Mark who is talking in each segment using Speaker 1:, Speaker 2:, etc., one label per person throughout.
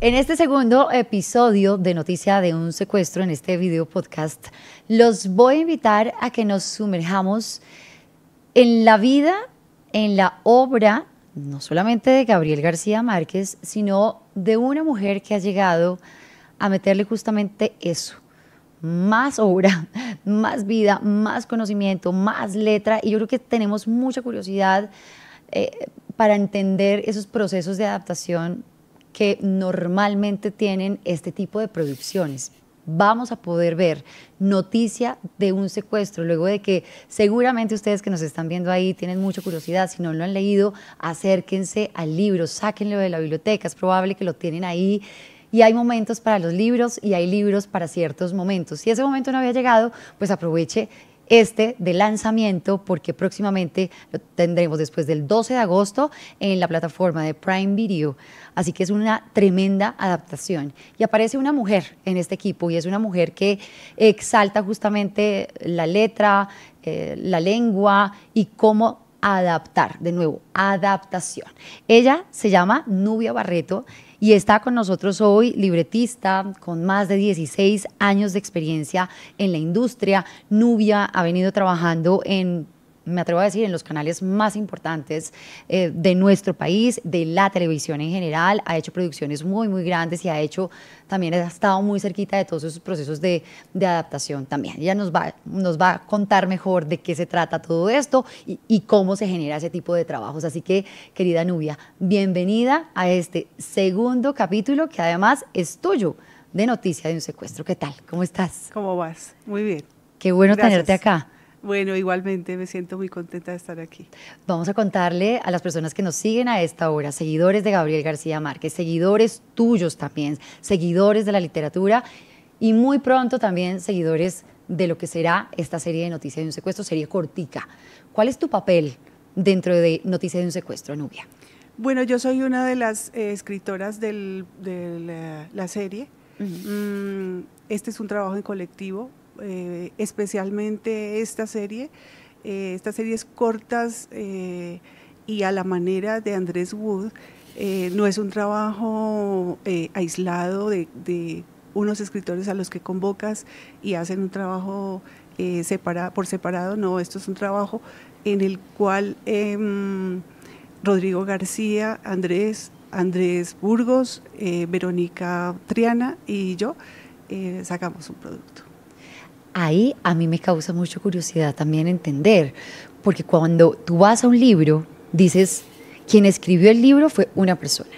Speaker 1: En este segundo episodio de Noticia de un Secuestro, en este video podcast, los voy a invitar a que nos sumerjamos en la vida, en la obra, no solamente de Gabriel García Márquez, sino de una mujer que ha llegado a meterle justamente eso, más obra, más vida, más conocimiento, más letra, y yo creo que tenemos mucha curiosidad eh, para entender esos procesos de adaptación que normalmente tienen este tipo de producciones vamos a poder ver noticia de un secuestro, luego de que seguramente ustedes que nos están viendo ahí tienen mucha curiosidad, si no lo han leído, acérquense al libro, sáquenlo de la biblioteca, es probable que lo tienen ahí. Y hay momentos para los libros y hay libros para ciertos momentos. Si ese momento no había llegado, pues aproveche este de lanzamiento porque próximamente lo tendremos después del 12 de agosto en la plataforma de Prime Video. Así que es una tremenda adaptación. Y aparece una mujer en este equipo y es una mujer que exalta justamente la letra, eh, la lengua y cómo adaptar, de nuevo, adaptación. Ella se llama Nubia Barreto y está con nosotros hoy libretista con más de 16 años de experiencia en la industria. Nubia ha venido trabajando en me atrevo a decir, en los canales más importantes eh, de nuestro país, de la televisión en general, ha hecho producciones muy, muy grandes y ha hecho, también ha estado muy cerquita de todos esos procesos de, adaptación también. Ella nos va, nos va a contar mejor de qué se trata todo esto y, cómo se genera ese tipo de trabajos. Así que, querida Nubia, bienvenida a este segundo capítulo que además es tuyo de Noticia de un Secuestro. ¿Qué tal? ¿Cómo estás?
Speaker 2: ¿Cómo vas? Muy bien.
Speaker 1: Qué bueno tenerte acá.
Speaker 2: Bueno, igualmente me siento muy contenta de estar aquí.
Speaker 1: Vamos a contarle a las personas que nos siguen a esta hora, seguidores de Gabriel García Márquez, seguidores tuyos también, seguidores de la literatura y muy pronto también seguidores de lo que será esta serie de Noticias de un Secuestro, serie cortica. ¿Cuál es tu papel dentro de Noticias de un Secuestro, Nubia?
Speaker 2: Bueno, yo soy una de las eh, escritoras de la, serie. Mm, este es un trabajo en colectivo, eh, especialmente esta serie, eh, estas series cortas eh, y a la manera de Andrés Wood, no es un trabajo aislado de, unos escritores a los que convocas y hacen un trabajo por separado, no, esto es un trabajo en el cual em, Rodrigo García, Andrés, Andrés Burgos, Verónica Triana y yo sacamos un producto
Speaker 1: ahí a mí me causa mucha curiosidad también entender, porque cuando tú vas a un libro, dices, quien escribió el libro fue una persona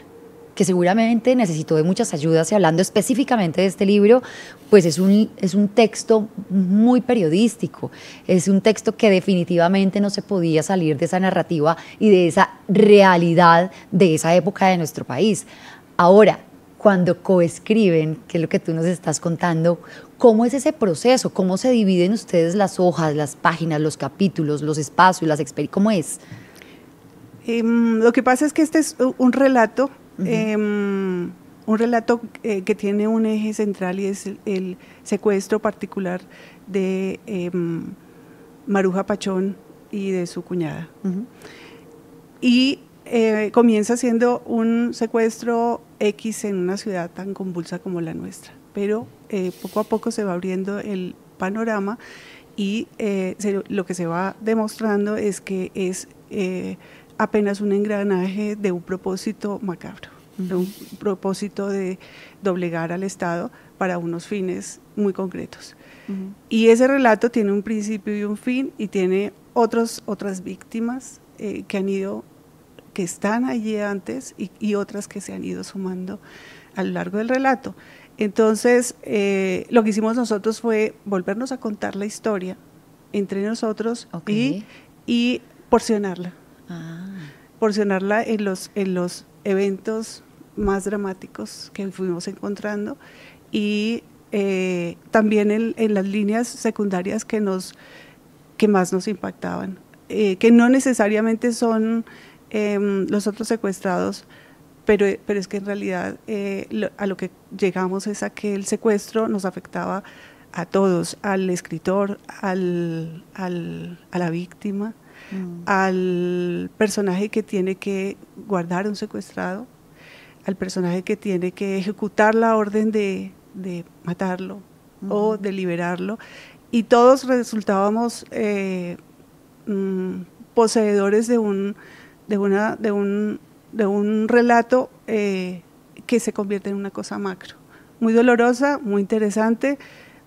Speaker 1: que seguramente necesitó de muchas ayudas y hablando específicamente de este libro, pues es un, es un texto muy periodístico, es un texto que definitivamente no se podía salir de esa narrativa y de esa realidad de esa época de nuestro país. Ahora, cuando coescriben, que es lo que tú nos estás contando, ¿Cómo es ese proceso? ¿Cómo se dividen ustedes las hojas, las
Speaker 2: páginas, los capítulos, los espacios, las experiencias? ¿Cómo es? Em, lo que pasa es que este es un relato, em, un relato eh, que tiene un eje central y es el, secuestro particular de em, Maruja Pachón y de su cuñada. Y eh, comienza siendo un secuestro X en una ciudad tan convulsa como la nuestra pero eh, poco a poco se va abriendo el panorama y eh, lo que se va demostrando es que es eh, apenas un engranaje de un propósito macabro, de un propósito de doblegar al Estado para unos fines muy concretos. Y ese relato tiene un principio y un fin y tiene otros, otras víctimas que han ido, que están allí antes y, otras que se han ido sumando a lo largo del relato. Entonces, eh, lo que hicimos nosotros fue volvernos a contar la historia entre nosotros y, porcionarla. Ah. Porcionarla en los, eventos más dramáticos que fuimos encontrando y eh, también en, las líneas secundarias que, nos, más nos impactaban, eh, que no necesariamente son em, los otros secuestrados, pero, es que en realidad eh, a lo que llegamos es a que el secuestro nos afectaba a todos, al escritor, al, a la víctima, mm. al personaje que tiene que guardar un secuestrado, al personaje que tiene que ejecutar la orden de, matarlo o mm. de liberarlo. Y todos resultábamos eh, mm, poseedores de un, de una, de un de un relato eh, que se convierte en una cosa macro. Muy dolorosa, muy interesante,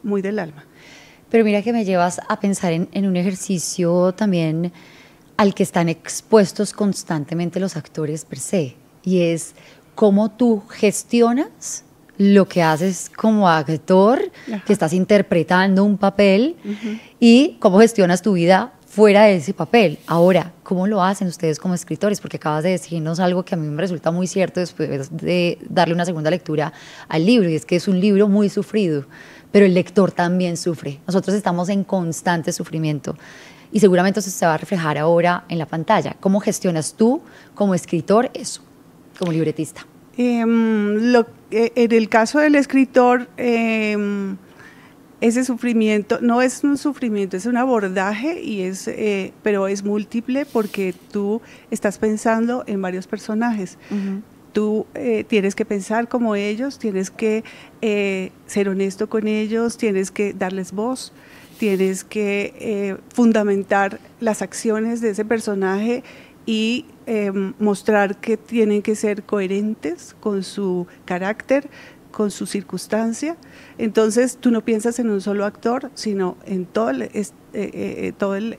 Speaker 2: muy del alma. Pero mira que me llevas a pensar en,
Speaker 1: un ejercicio también al que están expuestos constantemente los actores per se, y es cómo tú gestionas lo que haces como actor, que estás interpretando un papel, y cómo gestionas tu vida fuera de ese papel. Ahora, ¿cómo lo hacen ustedes como escritores? Porque acabas de decirnos algo que a mí me resulta muy cierto después de darle una segunda lectura al libro, y es que es un libro muy sufrido, pero el lector también sufre. Nosotros estamos en constante sufrimiento y seguramente eso se va a reflejar ahora en la pantalla. ¿Cómo gestionas tú como escritor
Speaker 2: eso, como libretista? Em, eh, en el caso del escritor... Em, ese sufrimiento no es un sufrimiento, es un abordaje y es, eh, pero es múltiple porque tú estás pensando en varios personajes. Tú eh, tienes que pensar como ellos, tienes que eh, ser honesto con ellos, tienes que darles voz, tienes que fundamentar las acciones de ese personaje y em, mostrar que tienen que ser coherentes con su carácter, con su circunstancia. Entonces tú no piensas en un solo actor, sino en todo el, eh, eh, eh, todo el,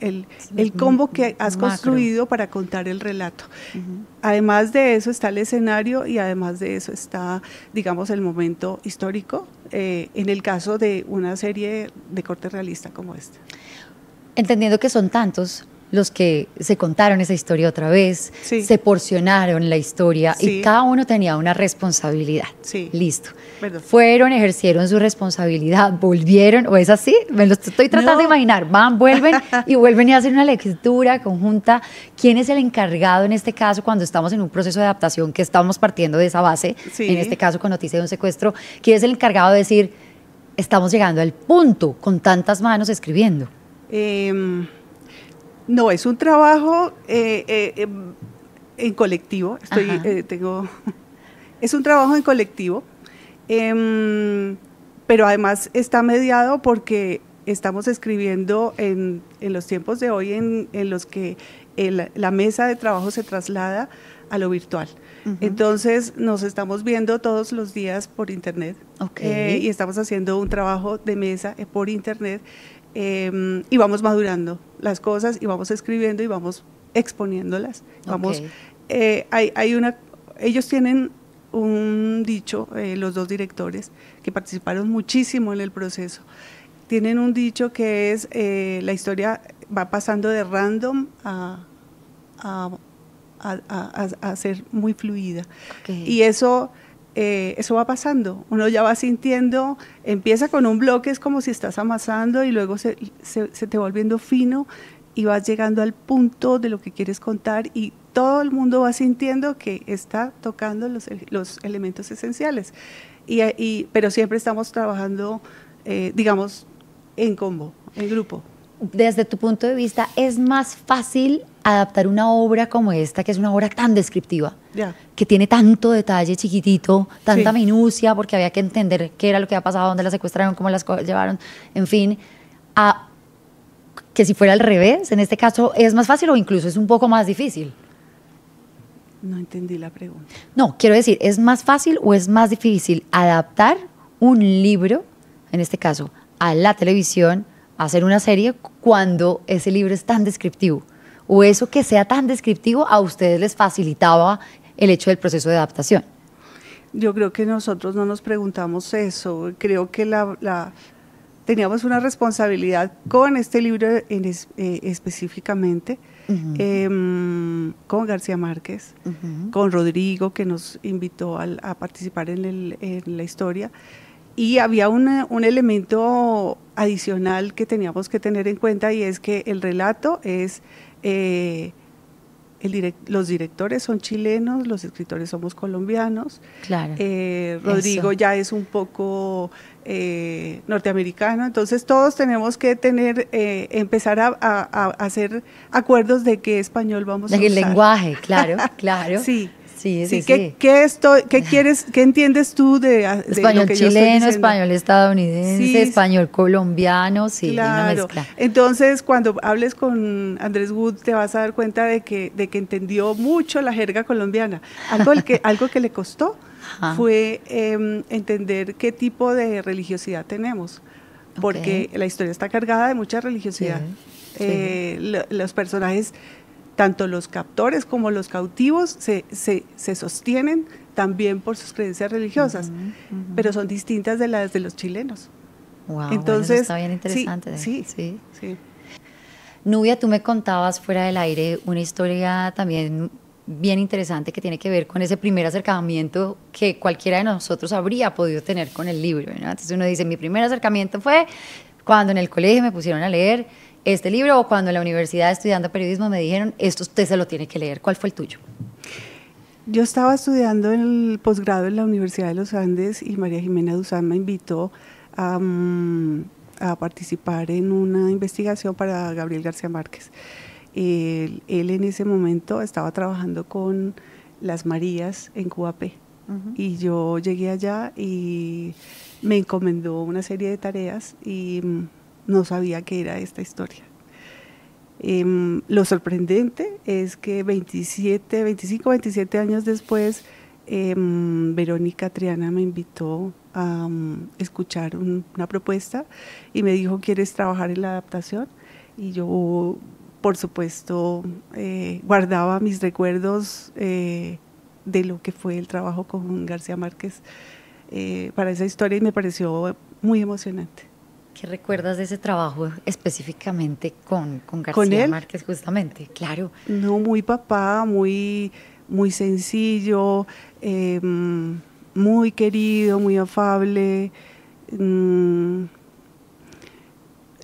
Speaker 2: combo que has construido para contar el relato. Además de eso está el escenario y además de eso está, digamos, el momento histórico en el caso de una serie de corte realista como esta.
Speaker 1: Entendiendo que son tantos los que se contaron esa historia otra vez, se porcionaron la historia y cada uno tenía una responsabilidad. Listo. Fueron, ejercieron su responsabilidad, volvieron, o es así, me lo estoy tratando de imaginar, van, vuelven y vuelven y hacen una lectura conjunta. ¿Quién es el encargado en este caso cuando estamos en un proceso de adaptación que estamos partiendo de esa base? En este caso con noticia de un secuestro, ¿quién es el encargado de decir, estamos llegando al punto con tantas manos escribiendo?
Speaker 2: Eh no, es un trabajo en colectivo. Estoy, em, tengo, es un trabajo en colectivo, pero además está mediado porque estamos escribiendo en, en los tiempos de hoy en, en los que eh, la mesa de trabajo se traslada a lo virtual. Entonces nos estamos viendo todos los días por internet eh, y estamos haciendo un trabajo de mesa eh, por internet Em, y vamos madurando las cosas y vamos escribiendo y vamos exponiéndolas. Vamos, eh, hay, hay, una, ellos tienen un dicho, eh, los dos directores, que participaron muchísimo en el proceso, tienen un dicho que es eh, la historia va pasando de random a, a, a, ser muy fluida. Y eso eh, eso va pasando, uno ya va sintiendo, empieza con un bloque, es como si estás amasando y luego se, te va volviendo fino y vas llegando al punto de lo que quieres contar y todo el mundo va sintiendo que está tocando los, elementos esenciales. pero siempre estamos trabajando, eh, digamos, en combo, en grupo desde tu punto de vista, es más fácil
Speaker 1: adaptar una obra como esta, que es una obra tan descriptiva, que tiene tanto detalle chiquitito, tanta minucia, porque había que entender qué era lo que había pasado, dónde la secuestraron, cómo las llevaron, en fin, que si fuera al revés, en este caso, es más fácil o incluso es un poco más difícil.
Speaker 2: No entendí la pregunta.
Speaker 1: No, quiero decir, ¿es más fácil o es más difícil adaptar un libro, en este caso, a la televisión, hacer una serie cuando ese libro es tan descriptivo? ¿O eso que sea tan descriptivo a ustedes les facilitaba el hecho del proceso de adaptación?
Speaker 2: Yo creo que nosotros no nos preguntamos eso. Creo que la, teníamos una responsabilidad con este libro eh, específicamente, em, con García Márquez, con Rodrigo, que nos invitó a, participar en, la historia. Y había un elemento adicional que teníamos que tener en cuenta y es que el relato es, eh, el los directores son chilenos, los escritores somos colombianos. Claro. Eh, Rodrigo ya es un poco eh, norteamericano, entonces todos tenemos que tener, empezar a, hacer acuerdos de qué español vamos a usar. El lenguaje, claro, claro. sí. Sí, sí, ¿Qué, quieres, qué entiendes tú de, español chileno, español estadounidense, español colombiano, sí, una mezcla. Entonces, cuando hables con Andrés Wood, te vas a dar cuenta de que, de que entendió mucho la jerga colombiana. Algo que, algo que le costó fue em, entender qué tipo de religiosidad tenemos, porque la historia está cargada de mucha religiosidad. Eh, los personajes tanto los captores como los cautivos se, sostienen también por sus creencias religiosas, pero son distintas de las de los chilenos. Wow, Entonces, está bien interesante. ¿eh? Sí, sí,
Speaker 1: Nubia, tú me contabas fuera del aire una historia también bien interesante que tiene que ver con ese primer acercamiento que cualquiera de nosotros habría podido tener con el libro. Entonces uno dice, mi primer acercamiento fue cuando en el colegio me pusieron a leer este libro o cuando en la universidad estudiando periodismo me dijeron, esto usted se lo tiene que leer, ¿cuál fue el tuyo?
Speaker 2: Yo estaba estudiando el posgrado en la Universidad de los Andes y María Jimena Duzán me invitó a, participar en una investigación para Gabriel García Márquez. Él, en ese momento estaba trabajando con las Marías en Cubapé. Y yo llegué allá y me encomendó una serie de tareas y no sabía que era esta historia. Em, lo sorprendente es que 27, 25, 27 años después, em, Verónica Triana me invitó a um, escuchar una propuesta y me dijo, ¿quieres trabajar en la adaptación? Y yo, por supuesto, eh, guardaba mis recuerdos eh, de lo que fue el trabajo con García Márquez eh, para esa historia y me pareció muy emocionante. ¿Qué recuerdas de ese trabajo específicamente con,
Speaker 1: con García Márquez,
Speaker 2: justamente? Claro. No, muy papá, muy, muy sencillo, em, muy querido, muy afable. Mm,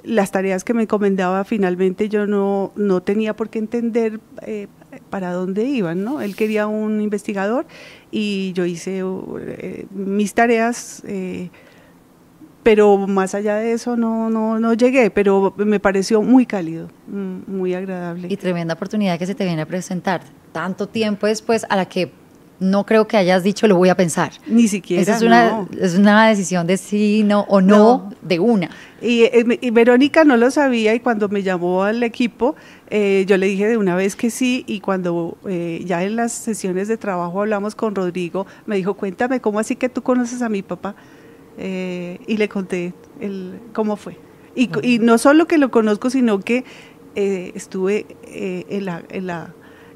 Speaker 2: las tareas que me encomendaba finalmente yo no, no tenía por qué entender eh, para dónde iban, ¿no? Él quería un investigador y yo hice eh, mis tareas eh, pero más allá de eso no, no, no llegué, pero me pareció muy cálido,
Speaker 1: mm, muy agradable. Y tremenda oportunidad que se te viene a presentar tanto tiempo después a la que no creo que hayas dicho lo voy a pensar. Ni siquiera. Esa es una, es una decisión de sí
Speaker 2: o no, de una. Eh, y, Verónica no lo sabía y cuando me llamó al equipo, eh, yo le dije de una vez que sí y cuando eh, ya en las sesiones de trabajo hablamos con Rodrigo, me dijo, cuéntame, ¿cómo así que tú conoces a mi papá? Eh, y le conté el, cómo fue. Y, no solo que lo conozco, sino que eh, estuve eh, en, la,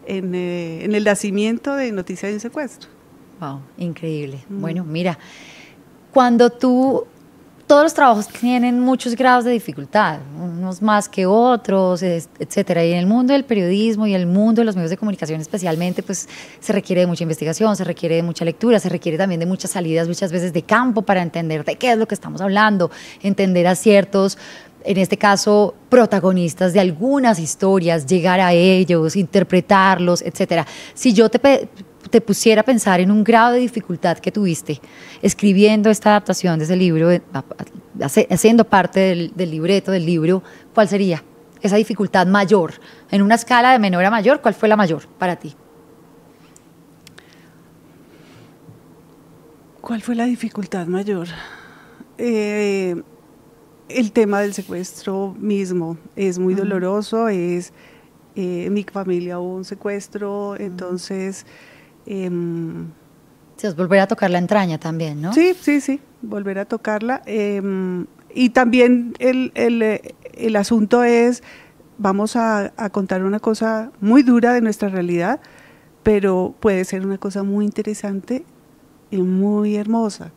Speaker 2: en, el nacimiento de Noticias de un Secuestro. Wow, increíble. Bueno, mira, cuando tú
Speaker 1: todos los trabajos tienen muchos grados de dificultad, unos más que otros, etcétera. Y en el mundo del periodismo y el mundo de los medios de comunicación especialmente, pues se requiere de mucha investigación, se requiere de mucha lectura, se requiere también de muchas salidas muchas veces de campo para entender de qué es lo que estamos hablando, entender a ciertos en este caso, protagonistas de algunas historias, llegar a ellos, interpretarlos, etcétera. Si yo te te pusiera a pensar en un grado de dificultad que tuviste escribiendo esta adaptación de ese libro, eh, haciendo parte del, libreto, del libro, ¿cuál sería esa dificultad mayor? En una escala de menor a mayor, ¿cuál fue la mayor para ti?
Speaker 2: ¿Cuál fue la dificultad mayor? Eh, el tema del secuestro mismo es muy doloroso, es eh, en mi familia hubo un secuestro, entonces eh, sí,
Speaker 1: volver a tocar la entraña también, ¿no?
Speaker 2: Sí, sí, sí, volver a tocarla. Em, y también eh, el, asunto es, vamos a, contar una cosa muy dura de nuestra realidad, pero puede ser una cosa muy interesante y muy hermosa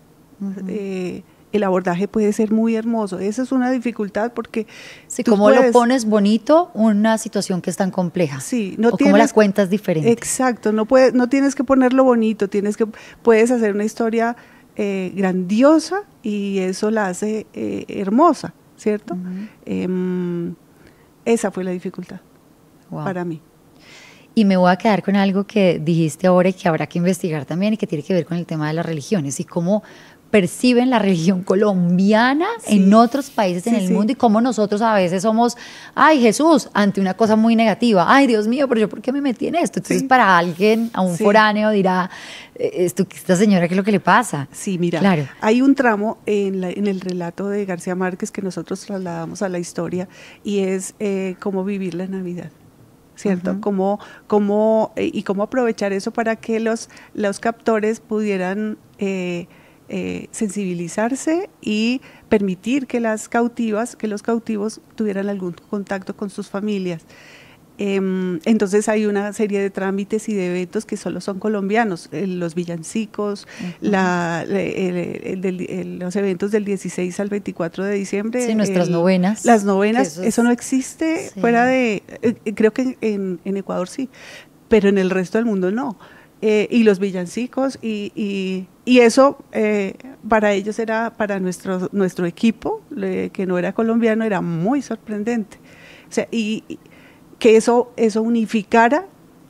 Speaker 2: el abordaje puede ser muy hermoso. Esa es una dificultad porque... Sí, como lo pones bonito una situación que es tan compleja. Sí, no o como las cuentas diferentes. Exacto, no, puedes, no tienes que ponerlo bonito, tienes que, puedes hacer una historia eh, grandiosa y eso la hace eh, hermosa, ¿cierto? Em, esa fue la dificultad para mí. Y me voy a quedar con algo que dijiste ahora y que
Speaker 1: habrá que investigar también y que tiene que ver con el tema de las religiones y cómo perciben la religión colombiana en otros países en el mundo y cómo nosotros a veces somos, ay Jesús, ante una cosa muy negativa, ay Dios mío, pero yo por qué me metí en esto. Entonces para alguien, a un foráneo, dirá, eh, esta señora, ¿qué es lo que le pasa? Sí, mira,
Speaker 2: hay un tramo en, en, el relato de García Márquez que nosotros trasladamos a la historia y es eh, cómo vivir la Navidad. ¿cierto? Eh, y cómo aprovechar eso para que los, los captores pudieran eh, sensibilizarse y permitir que las cautivas, que los cautivos tuvieran algún contacto con sus familias. Em, entonces hay una serie de trámites y de eventos que solo son colombianos, eh, los villancicos, la, los eventos del 16 al 24 de diciembre. Sí, nuestras novenas. Las novenas, eso, no existe fuera de, eh, creo que en, Ecuador sí, pero en el resto del mundo no. Eh, y los villancicos y, y, y eso eh, para ellos era, para nuestro, nuestro equipo, que no era colombiano, era muy sorprendente. O sea, y, que eso, eso unificara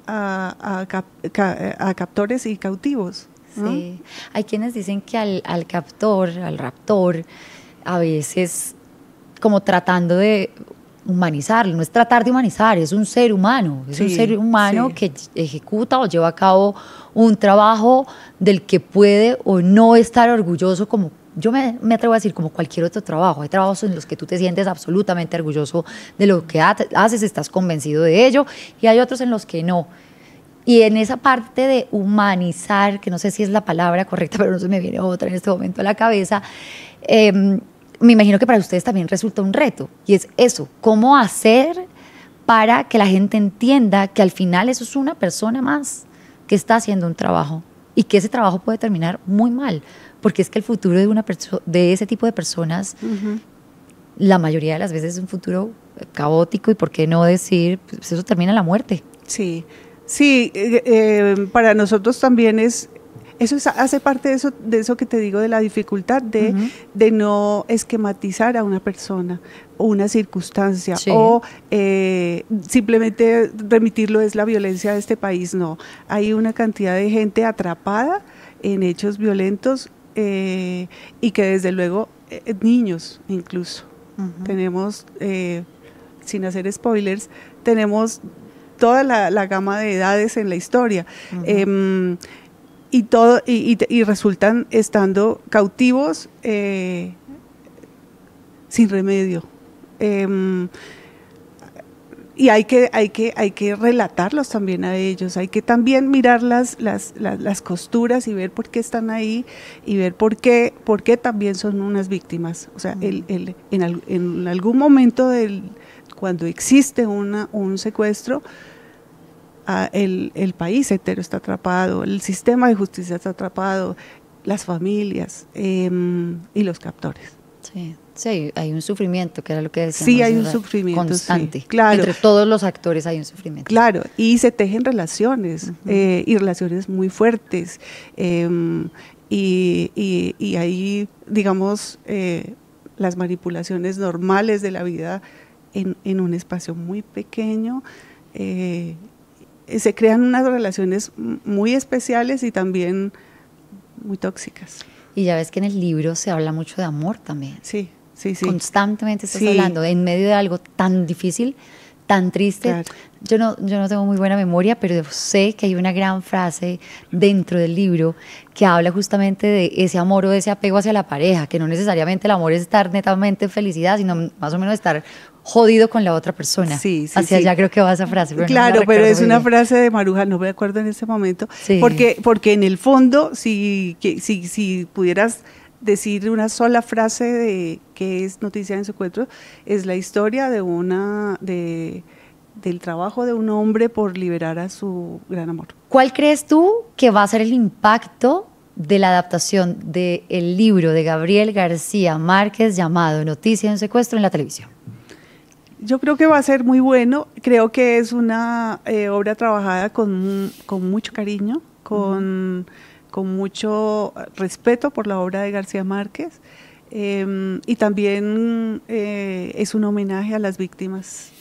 Speaker 2: a, a, a captores y cautivos. Sí, hay quienes dicen que al, al captor, al raptor,
Speaker 1: a veces como tratando de humanizar, no es tratar de humanizar, es un ser humano, es un ser humano que ejecuta o lleva a cabo un trabajo del que puede o no estar orgulloso como yo me, atrevo a decir como cualquier otro trabajo. Hay trabajos en los que tú te sientes absolutamente orgulloso de lo que haces, estás convencido de ello, y hay otros en los que no. Y en esa parte de humanizar, que no sé si es la palabra correcta, pero no se me viene otra en este momento a la cabeza, em, me imagino que para ustedes también resulta un reto, y es eso, cómo hacer para que la gente entienda que al final eso es una persona más que está haciendo un trabajo y que ese trabajo puede terminar muy mal, porque es que el futuro de, una de ese tipo de personas, la mayoría de las veces es un futuro caótico y por qué no decir, pues, eso
Speaker 2: termina en la muerte. Sí, sí, eh, eh, para nosotros también es eso hace parte de eso, de eso que te digo, de la dificultad de, no esquematizar a una persona o una circunstancia o eh, simplemente remitirlo es la violencia de este país. No, hay una cantidad de gente atrapada en hechos violentos eh, y que desde luego eh, niños incluso. Tenemos, sin hacer spoilers, tenemos toda la, gama de edades en la historia y, todo, y, y, resultan estando cautivos eh, sin remedio. Em, y hay que, hay, que, hay que relatarlos también a ellos, hay que también mirar las, las, las, costuras y ver por qué están ahí y ver por qué, por qué también son unas víctimas. O sea, el, el, en, algún momento del, cuando existe una, un secuestro, el, el país entero está atrapado, el sistema de justicia está atrapado, las familias em, y los captores. Sí. Sí, hay un sufrimiento, que era lo que decíamos. Sí, hay un sufrimiento constante. claro. Entre todos los actores hay un sufrimiento. Claro, y se tejen relaciones, eh, y relaciones muy fuertes. Em, y, y, y, ahí, digamos, eh, las manipulaciones normales de la vida en, en un espacio muy pequeño eh, eh, se crean unas relaciones muy especiales y también muy tóxicas.
Speaker 1: Y ya ves que en el libro se habla mucho de amor también. Sí, sí, sí. Constantemente estás hablando, en medio de algo tan difícil, tan triste. Yo no, yo no tengo muy buena memoria, pero sé que hay una gran frase dentro del libro que habla justamente de ese amor o de ese apego hacia la pareja, que no necesariamente el amor es estar netamente en felicidad, sino más o menos estar jodido con la otra persona. Sí, sí. allá creo que va esa frase. claro, pero es una
Speaker 2: frase de Maruja, no me acuerdo en ese momento. Porque, porque en el fondo, si, si pudieras decir una sola frase de que es noticia en secuestro es la historia de una de del trabajo de un hombre por liberar a su gran amor.
Speaker 1: ¿Cuál crees tú que va a ser el impacto de la adaptación del libro de Gabriel García
Speaker 2: Márquez llamado Noticia en secuestro en la televisión? Yo creo que va a ser muy bueno, creo que es una eh, obra trabajada con, mucho cariño, con con mucho respeto por la obra de García Márquez em, y también eh, es un homenaje a las víctimas,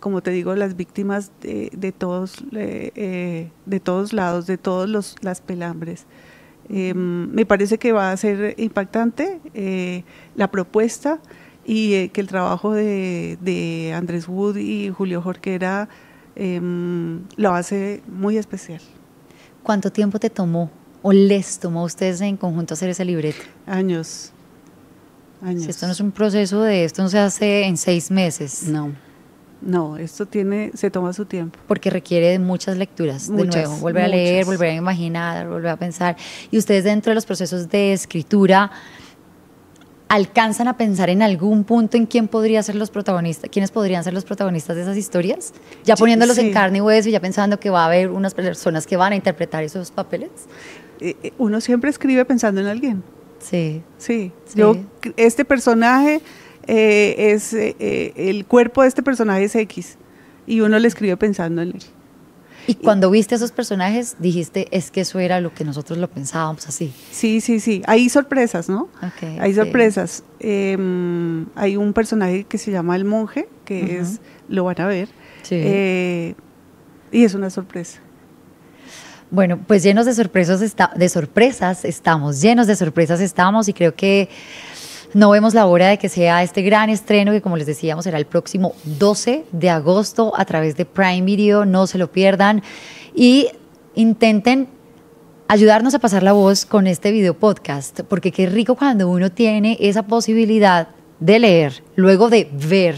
Speaker 2: como te digo, las víctimas de, todos, eh, de todos lados, de todos los las pelambres. Em, me parece que va a ser impactante eh, la propuesta y que el trabajo de, Andrés Wood y Julio Jorquera em, lo hace muy especial. ¿Cuánto tiempo te tomó o les tomó a ustedes en conjunto hacer ese libreto? Años.
Speaker 1: Años. esto no es un proceso de esto, no se hace en seis meses. No. No, esto tiene, se toma su tiempo. Porque requiere de muchas lecturas, de nuevo, volver a leer, volver a imaginar, volver a pensar. Y ustedes dentro de los procesos de escritura, ¿Alcanzan a pensar en algún punto en quién podría ser los protagonistas, quiénes podrían ser los protagonistas de esas historias? Ya poniéndolos en carne y hueso y ya pensando que va a haber unas personas que van a interpretar
Speaker 2: esos papeles. Eh, eh, uno siempre escribe pensando en alguien. Sí. Sí. Yo, este personaje eh, es, el cuerpo de este personaje es X y uno le escribe pensando en él. Y cuando viste esos personajes, dijiste, es que eso era lo que nosotros lo pensábamos así. Sí, sí, sí. Hay sorpresas, ¿no? hay sorpresas. Em, hay un personaje que se llama El Monje, que es, lo van a ver. Eh, y es una sorpresa.
Speaker 1: Bueno, pues llenos de sorpresas, está, de sorpresas estamos, llenos de sorpresas estamos y creo que no vemos la hora de que sea este gran estreno que, como les decíamos, será el próximo 12 de agosto a través de Prime Video. No se lo pierdan y intenten ayudarnos a pasar la voz con este video podcast, porque qué rico cuando uno tiene esa posibilidad de leer, luego de ver,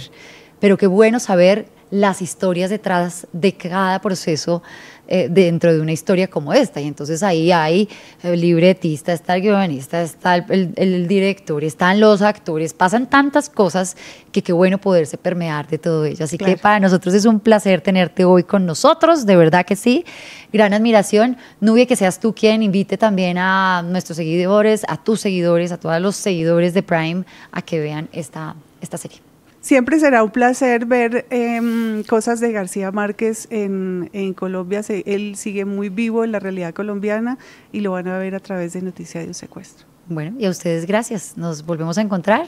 Speaker 1: pero qué bueno saber las historias detrás de cada proceso eh, dentro de una historia como esta. Y entonces ahí hay el eh, libretista, está el guionista, está el, director, están los actores, pasan tantas cosas que qué bueno poderse permear de todo ello. Así que para nosotros es un placer tenerte hoy con nosotros, de verdad que sí. Gran admiración. Nubia, que seas tú quien invite también a nuestros seguidores, a tus seguidores, a todos los seguidores de Prime a que vean esta, esta serie.
Speaker 2: Siempre será un placer ver em, cosas de García Márquez en, Colombia. él sigue muy vivo en la realidad colombiana y lo van a ver a través de Noticia de un Secuestro.
Speaker 1: Bueno, y a ustedes gracias. Nos volvemos a encontrar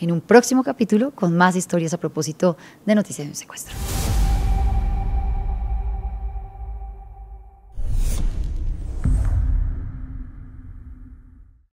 Speaker 1: en un próximo capítulo con más historias a propósito de Noticia de un Secuestro.